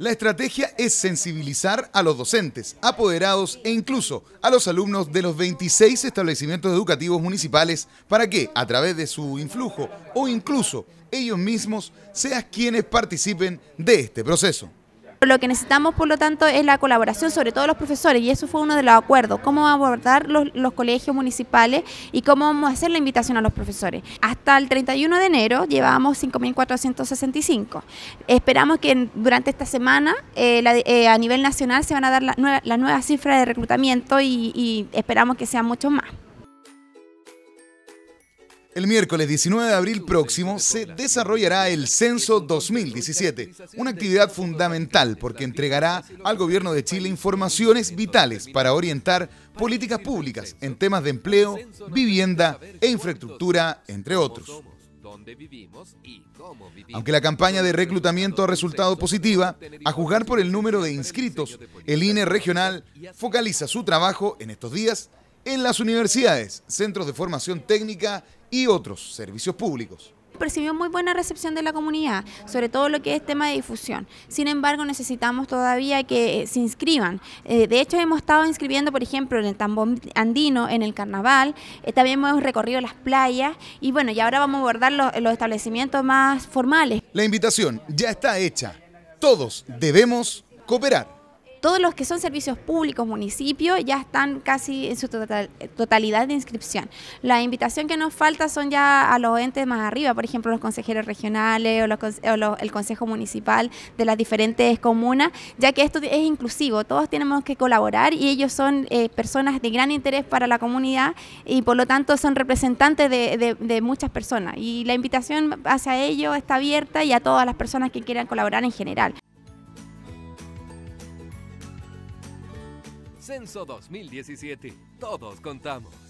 La estrategia es sensibilizar a los docentes, apoderados e incluso a los alumnos de los 26 establecimientos educativos municipales para que, a través de su influjo o incluso ellos mismos, sean quienes participen de este proceso. Lo que necesitamos, por lo tanto, es la colaboración, sobre todo los profesores, y eso fue uno de los acuerdos, cómo abordar los, colegios municipales y cómo vamos a hacer la invitación a los profesores. Hasta el 31 de enero llevábamos 5.465. Esperamos que durante esta semana eh, eh, a nivel nacional se van a dar las la nuevas cifras de reclutamiento y, y esperamos que sean muchos más. El miércoles 19 de abril próximo se desarrollará el Censo 2017, una actividad fundamental porque entregará al gobierno de Chile informaciones vitales para orientar políticas públicas en temas de empleo, vivienda e infraestructura, entre otros. Aunque la campaña de reclutamiento ha resultado positiva, a juzgar por el número de inscritos, el INE regional focaliza su trabajo en estos días en las universidades, centros de formación técnica y otros servicios públicos percibió muy buena recepción de la comunidad, sobre todo lo que es tema de difusión. Sin embargo, necesitamos todavía que eh, se inscriban. Eh, de hecho, hemos estado inscribiendo, por ejemplo, en el tambor andino, en el carnaval, eh, también hemos recorrido las playas y bueno, y ahora vamos a abordar los establecimientos más formales. La invitación ya está hecha. Todos debemos cooperar todos los que son servicios públicos, municipios, ya están casi en su totalidad de inscripción. La invitación que nos falta son ya a los entes más arriba, por ejemplo, los consejeros regionales o, el Consejo Municipal de las diferentes comunas, ya que esto es inclusivo, todos tenemos que colaborar y ellos son eh, personas de gran interés para la comunidad y por lo tanto son representantes de, de muchas personas. Y la invitación hacia ellos está abierta y a todas las personas que quieran colaborar en general. Censo 2017. Todos contamos.